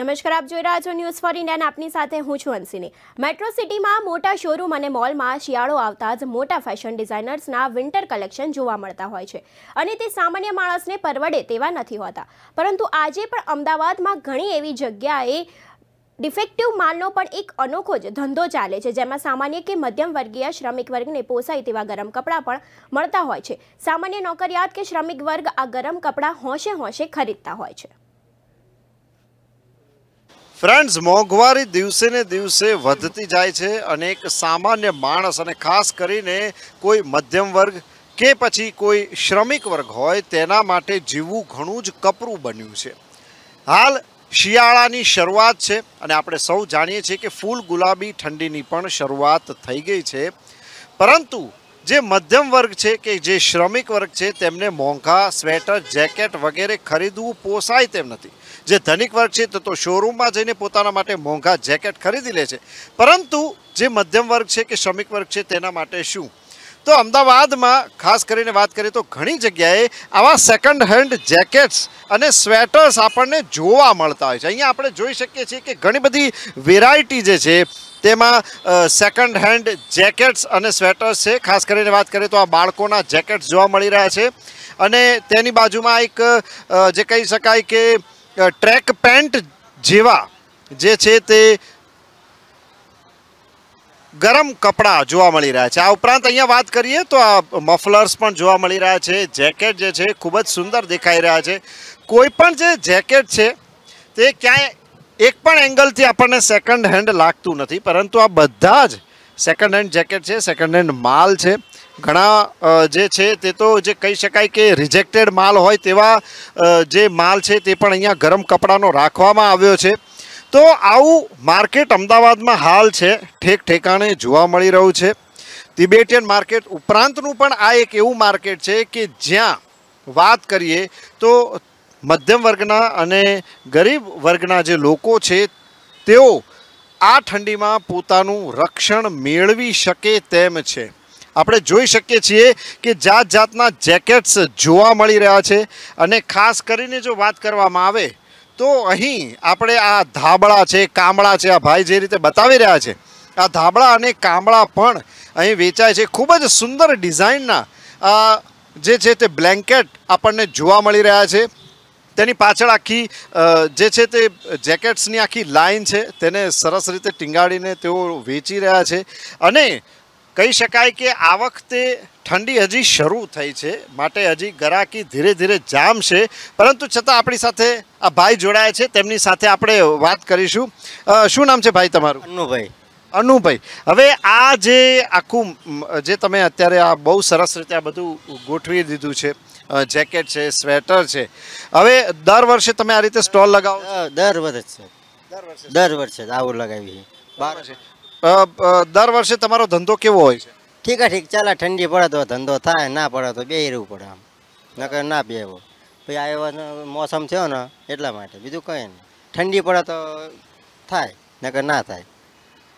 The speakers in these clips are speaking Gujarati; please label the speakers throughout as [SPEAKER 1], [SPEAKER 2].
[SPEAKER 1] નમસ્કાર આપ જોઈ રહ્યા છો ન્યૂઝ ફોર ઇન્ડિયાને આપની સાથે હું છું અંશિની મેટ્રો સિટીમાં મોટા શોરૂમ અને મોલમાં શિયાળો આવતા જ મોટા ફેશન ડિઝાઇનર્સના વિન્ટર કલેક્શન જોવા મળતા હોય છે અને તે સામાન્ય માણસને પરવડે તેવા નથી હોતા પરંતુ આજે પણ અમદાવાદમાં ઘણી એવી જગ્યાએ ડિફેક્ટિવ માલનો પણ એક અનોખો જ ધંધો ચાલે છે જેમાં સામાન્ય કે મધ્યમ વર્ગીય શ્રમિક વર્ગને પોસાય તેવા ગરમ કપડાં પણ મળતા હોય છે સામાન્ય નોકરિયાત કે શ્રમિક વર્ગ આ ગરમ કપડાં હોંશે હોંશે ખરીદતા હોય છે
[SPEAKER 2] ફ્રેન્ડ્સ મોગવારી દિવસેને દિવસે વધતી જાય છે અનેક સામાન્ય માણસ અને ખાસ કરીને કોઈ મધ્યમ વર્ગ કે પછી કોઈ શ્રમિક વર્ગ હોય તેના માટે જીવવું ઘણું જ કપરૂ બન્યું છે હાલ શિયાળાની શરૂઆત છે અને આપણે સૌ જાણીએ છીએ કે ફૂલ ગુલાબી ઠંડીની પણ શરૂઆત થઈ ગઈ છે પરંતુ જે મધ્યમ વર્ગ છે કે જે શ્રમિક વર્ગ છે તેમણે મોંઘા સ્વેટર แจ કેટ વગેરે ખરીદવું પોસાય તેમ નથી જે ધનિક વર્ગ છે તો તો શોરૂમમાં જઈને પોતાના માટે મોંઘા แจ કેટ ખરીદી લે છે પરંતુ જે મધ્યમ વર્ગ છે કે શ્રમિક વર્ગ છે તેના માટે શું તો અમદાવાદમાં ખાસ કરીને વાત કરીએ તો ઘણી જગ્યાએ આવા સેકન્ડ હેન્ડ แจ કેટ્સ અને સ્વેટર્સ આપણને જોવા મળતા હોય છે અહીંયા આપણે જોઈ શકીએ છીએ કે ઘણી બધી વેરાઇટી જે છે તેમાં સેકન્ડ હેન્ડ แจ કેટ્સ અને સ્વેટર્સ છે ખાસ કરીને વાત કરીએ તો આ બાળકોના แจ કેટ્સ જોવા મળી રહ્યા છે અને તેની બાજુમાં એક જે કહી શકાય કે ટ્રેક પેન્ટ જેવા જે છે તે ગરમ કપડા જોવા મળી રહ્યા છે આ ઉપરાંત અહીંયા વાત કરીએ તો આ માફલર્સ પણ જોવા મળી રહ્યા છે แจ કેટ જે છે ખૂબ જ સુંદર દેખાઈ રહ્યા છે કોઈ પણ જે แจ કેટ છે તે ક્યાં એક પણ એંગલ થી આપણે સેકન્ડ હેન્ડ લાગતું નથી પરંતુ આ બધા જ સેકન્ડ હેન્ડ แจ કેટ છે સેકન્ડ હેન્ડ માલ છે ઘણા જે છે તે તો જે કહી શકાય કે રિજેક્ટેડ માલ હોય તેવા જે માલ છે તે પણ અહીંયા ગરમ કપડાનો રાખવામાં આવ્યો છે તો આઉ માર્કેટ અમદાવાદમાં હાલ છે ઠેક ઠેકાણે જોવા મળી રહ્યું છે tibetan market ઉપ્રાંતનું પણ આ એક એવું માર્કેટ છે કે જ્યાં વાત કરીએ તો મધ્યમ વર્ગના અને ગરીબ વર્ગના જે લોકો છે તેઓ આ ઠંડીમાં પોતાનું રક્ષણ મેળવી શકે તેમ છે આપણે જોઈ શકીએ છીએ કે જાત-જાતના แจ કેટસ જોવા મળી રહ્યા છે અને ખાસ કરીને જો વાત કરવામાં આવે તો અહીં આપણે આ ધાબળા છે કામળા છે આ ભાઈ જે રીતે બતાવી રહ્યા છે આ ધાબળા અને કામળા પણ અહીં વેચા છે ખૂબ જ સુંદર ડિઝાઇનના આ જે છે તે બ્લેન્કેટ આપણને જોવા મળી રહ્યા છે તેની પાછળ આખી જે છે તે જેકેટ્સની આખી લાઇન છે તેને સરસ રીતે ટીંગાડીને તેઓ વેચી રહ્યા છે અને કહી શકાય કે આ વખતે ઠંડી હજી શરૂ થઈ છે માટે હજી ગરાકી ધીરે ધીરે જામ છે પરંતુ છતાં આપણી સાથે આ ભાઈ જોડાયા છે તેમની સાથે આપણે વાત કરીશું શું નામ છે ભાઈ તમારું અનુભાઈ અનુભાઈ હવે આ જે આખું જે તમે અત્યારે આ બહુ સરસ રીતે આ બધું ગોઠવી દીધું છે અં જેકેટ છે સ્વેટર છે હવે દર વર્ષે તમે આ રીતે સ્ટોલ લગાવો
[SPEAKER 3] દર વર્ષે દર વર્ષે દર વર્ષે આવો લગાવી છે બાર વર્ષે અ દર વર્ષે તમારો ધંધો કેવો હોય છે ઠીક આ ઠીક ચાલા ઠંડી પડે તો ધંધો થાય ના પડે તો બેહી રહેવું પડે નકર ના વેવો ભઈ આ એવો મોસમ છે ને એટલા માટે બીજું કઈ ઠંડી પડે તો થાય નકર ના થાય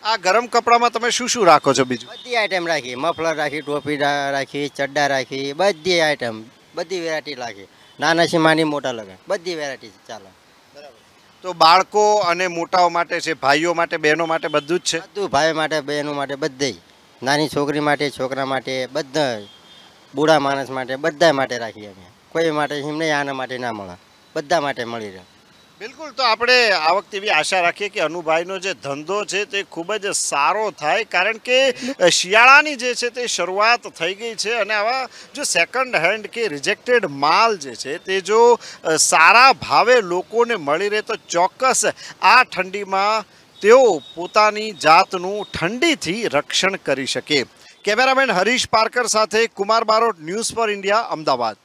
[SPEAKER 3] આ ગરમ કપડામાં તમે શું શું રાખો છો બીજું બધી આઈટમ રાખી મફલર રાખી ટોપી રાખી ચડ્ડા રાખી બધી આઈટમ બધી વેરાઈટી લાગે ના નાની છે માની મોટો લાગે બધી વેરાઈટી છે ચાલો બરાબર તો બાળકો અને મોટાવ માટે છે ભાઈઓ માટે બહેનો માટે બધું જ છે બધું ભાઈ માટે બહેન માટે બધે નાની છોકરી માટે છોકરા માટે બધે बूढ़ा માણસ માટે બધાય માટે રાખી અમે કોઈ માટે એમ નય આના માટે ના મળ બધા માટે મળી રહે
[SPEAKER 2] બિલકુલ તો આપણે આવક તેવી આશા રાખીએ કે અનુભાઈનો જે ધંધો છે તે ખૂબ જ સારો થાય કારણ કે શિયાળાની જે છે તે શરૂઆત થઈ ગઈ છે અને આવા જો સેકન્ડ હેન્ડ કે રિજેક્ટેડ માલ જે છે તે જો સારા ભાવે લોકોને મળી રહે તો ચોક્કસ આ ઠંડીમાં તેઓ પોતાની જાતનું ઠંડીથી રક્ષણ કરી શકે કેમેરામેન હરીશ પાર્કર સાથે Kumar Barot news for India Ahmedabad